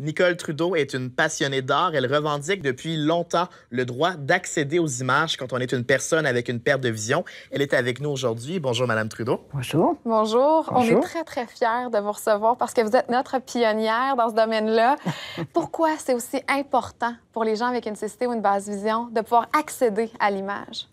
Nicole Trudeau est une passionnée d'art. Elle revendique depuis longtemps le droit d'accéder aux images quand on est une personne avec une perte de vision. Elle est avec nous aujourd'hui. Bonjour, Madame Trudeau. Bonjour. Bonjour. On est très, très fiers de vous recevoir parce que vous êtes notre pionnière dans ce domaine-là. Pourquoi c'est aussi important pour les gens avec une cécité ou une basse vision de pouvoir accéder à l'image?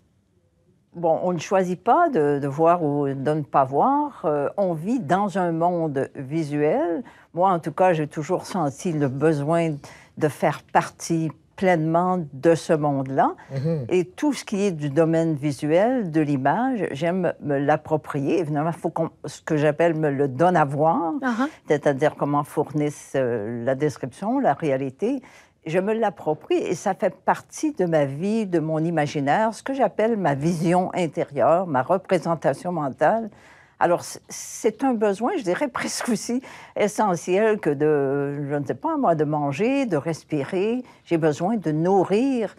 bon, on ne choisit pas de, voir ou de ne pas voir. Euh, on vit dans un monde visuel. Moi, en tout cas, j'ai toujours senti le besoin de faire partie pleinement de ce monde-là. Mhm. Et tout ce qui est du domaine visuel, de l'image, j'aime me l'approprier. Évidemment, il faut ce que j'appelle me le donne à voir, uh-huh. c'est-à-dire comment fournissent euh, la description, la réalité, je me l'approprie et ça fait partie de ma vie, de mon imaginaire, ce que j'appelle ma vision intérieure, ma représentation mentale. Alors, c'est un besoin, je dirais presque aussi essentiel que de, je ne sais pas moi, de manger, de respirer. J'ai besoin de nourrir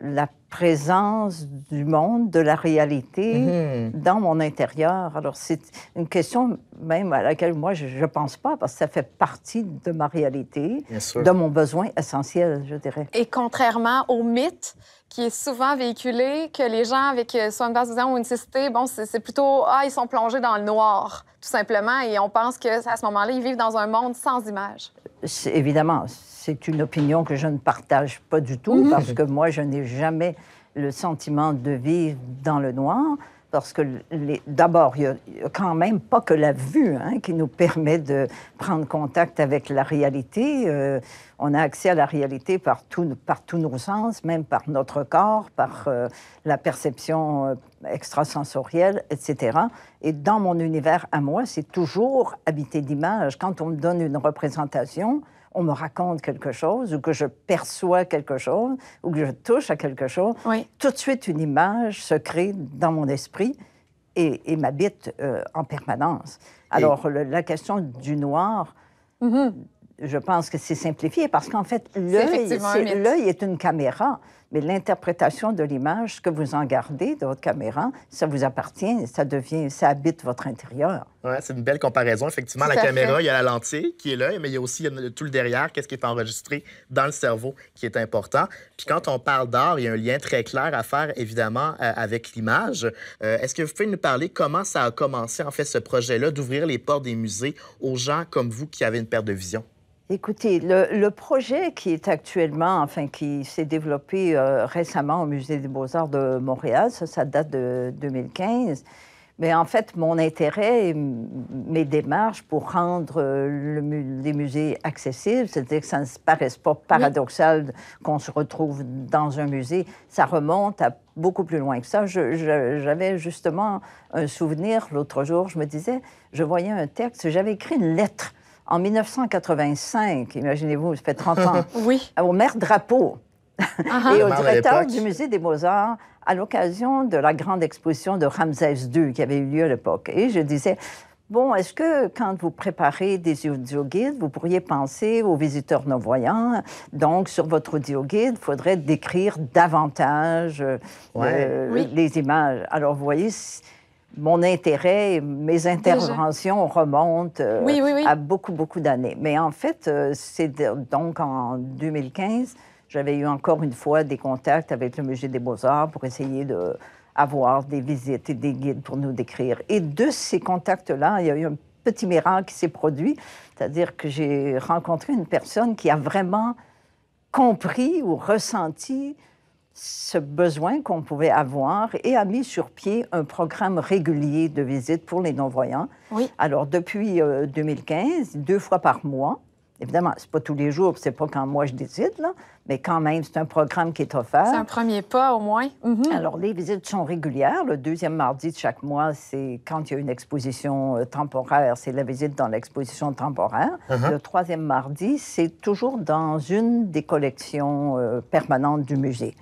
la présence du monde, de la réalité mhm. dans mon intérieur. Alors, c'est une question même à laquelle moi, je ne pense pas, parce que ça fait partie de ma réalité, de mon besoin essentiel, je dirais. Et contrairement au mythe qui est souvent véhiculé, que les gens avec euh, soit une base ou une cécité, bon, c'est plutôt, ah, ils sont plongés dans le noir, tout simplement, et on pense que à ce moment-là, ils vivent dans un monde sans images évidemment, c'est une opinion que je ne partage pas du tout, mhm. parce que moi, je n'ai jamais le sentiment de vivre dans le noir parce que d'abord, il n'y a quand même pas que la vue hein, qui nous permet de prendre contact avec la réalité. Euh, on a accès à la réalité par, tous nos sens, même par notre corps, par euh, la perception euh, extrasensorielle, etc. Et dans mon univers à moi, c'est toujours habité d'images. Quand on me donne une représentation, on me raconte quelque chose ou que je perçois quelque chose ou que je touche à quelque chose, oui. tout de suite une image se crée dans mon esprit et, m'habite euh, en permanence. Alors, la question du noir, mm-hmm. je pense que c'est simplifié parce qu'en fait, l'œil est, une caméra mais l'interprétation de l'image que vous en gardez de votre caméra, ça vous appartient, ça devient, ça habite votre intérieur. Ouais, c'est une belle comparaison. Effectivement, la caméra, il y a la lentille qui est là, mais il y a aussi tout le derrière, qu'est-ce qui est enregistré dans le cerveau qui est important. Puis quand on parle d'art, il y a un lien très clair à faire, évidemment, euh, avec l'image. Euh, est-ce que vous pouvez nous parler comment ça a commencé, en fait, ce projet-là, d'ouvrir les portes des musées aux gens comme vous qui avaient une perte de vision? Écoutez, le, projet qui est actuellement, enfin qui s'est développé euh, récemment au Musée des beaux-arts de Montréal, ça, date de 2015. Mais en fait, mon intérêt et mes démarches pour rendre euh, les musées accessibles, c'est-à-dire que ça ne paraisse pas paradoxal qu'on se retrouve dans un musée, ça remonte à beaucoup plus loin que ça. J'avais justement un souvenir l'autre jour, je me disais, je voyais un texte, j'avais écrit une lettre en 1985, imaginez-vous, ça fait 30 ans, oui. au maire Drapeau ah, ah. et au directeur du Musée des beaux-arts à l'occasion de la grande exposition de Ramsès II qui avait eu lieu à l'époque. Et je disais, Bon, est-ce que quand vous préparez des audioguides, vous pourriez penser aux visiteurs non-voyants? Donc, sur votre audioguide, il faudrait décrire davantage euh, euh, les images. Alors, vous voyez, mon intérêt, mes interventions remontent euh, à beaucoup, beaucoup d'années. Mais en fait, euh, c'est donc en 2015, j'avais eu encore une fois des contacts avec le Musée des beaux-arts pour essayer de avoir des visites et des guides pour nous décrire. Et de ces contacts-là, il y a eu un petit miracle qui s'est produit, c'est-à-dire que j'ai rencontré une personne qui a vraiment compris ou ressenti ce besoin qu'on pouvait avoir et a mis sur pied un programme régulier de visite pour les non-voyants. Oui. Alors, depuis 2015, euh, deux fois par mois. Évidemment, c'est pas tous les jours, c'est pas quand moi je décide, là, mais quand même, c'est un programme qui est offert. C'est un premier pas, au moins. Mhm. Alors, les visites sont régulières. Le deuxième mardi de chaque mois, c'est quand il y a une exposition euh, temporaire, c'est la visite dans l'exposition temporaire. Uh-huh. Le troisième mardi, c'est toujours dans une des collections euh, permanentes du musée.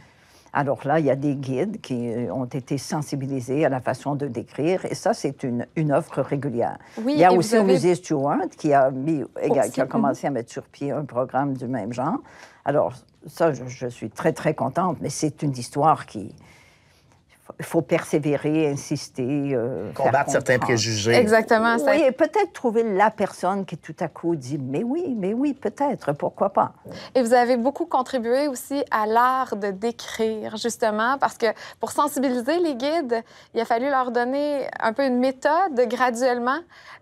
Alors là, il y a des guides qui euh, ont été sensibilisés à la façon de décrire, et ça, c'est une, offre régulière. il y a aussi musée Stewart qui a, qui a commencé à mettre sur pied un programme du même genre. Alors ça, je suis très, très contente, mais c'est une histoire qui, il faut persévérer, insister. Euh, Combattre certains préjugés. Exactement. Ça. Oui, et peut-être trouver la personne qui tout à coup dit Mais oui, mais oui, peut-être, pourquoi pas. Et vous avez beaucoup contribué aussi à l'art de décrire, justement, parce que pour sensibiliser les guides, il a fallu leur donner un peu une méthode graduellement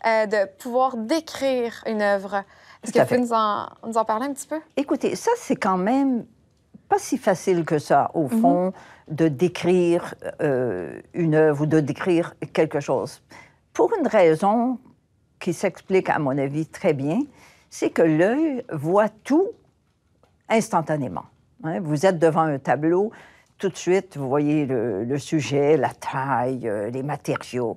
euh, de pouvoir décrire une œuvre. Est-ce que vous pouvez nous en, nous en parler un petit peu? Écoutez, ça, c'est quand même pas si facile que ça, au mhm. fond, de décrire euh, une œuvre ou de décrire quelque chose. Pour une raison qui s'explique, à mon avis, très bien, c'est que l'œil voit tout instantanément. Hein. Vous êtes devant un tableau, tout de suite, vous voyez le, sujet, la taille, euh, les matériaux.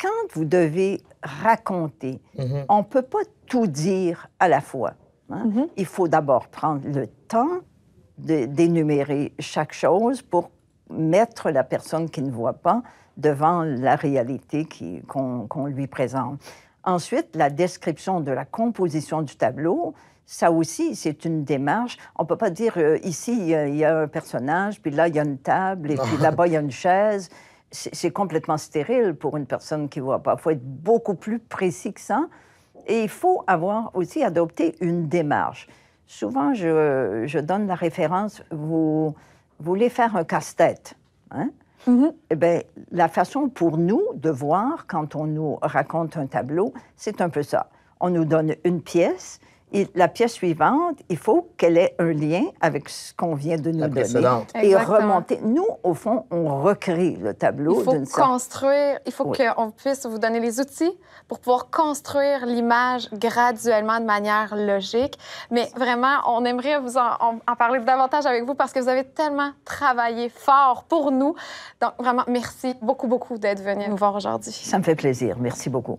Quand vous devez raconter, mhm. on ne peut pas tout dire à la fois. Hein. Mhm. Il faut d'abord prendre le temps d'énumérer chaque chose pour mettre la personne qui ne voit pas devant la réalité qu'on lui présente. Ensuite, la description de la composition du tableau, ça aussi, c'est une démarche. On ne peut pas dire euh, ici, il y, a un personnage, puis là, il y a une table, et puis là-bas, il y a une chaise. C'est complètement stérile pour une personne qui ne voit pas. Il faut être beaucoup plus précis que ça. Et il faut avoir aussi adopté une démarche souvent je, donne la référence, vous, voulez faire un casse-tête. Hein? Mhm. eh bien, la façon pour nous de voir quand on nous raconte un tableau, c'est un peu ça. On nous donne une pièce la pièce suivante, il faut qu'elle ait un lien avec ce qu'on vient de nous donner. Et remonter. Nous, au fond, on recrée le tableau. Il faut construire, il faut qu'on puisse vous donner les outils pour pouvoir construire l'image graduellement de manière logique. Mais vraiment, on aimerait vous en, parler davantage avec vous parce que vous avez tellement travaillé fort pour nous. Donc, vraiment, merci beaucoup, beaucoup d'être venu nous voir aujourd'hui. Ça me fait plaisir. Merci beaucoup.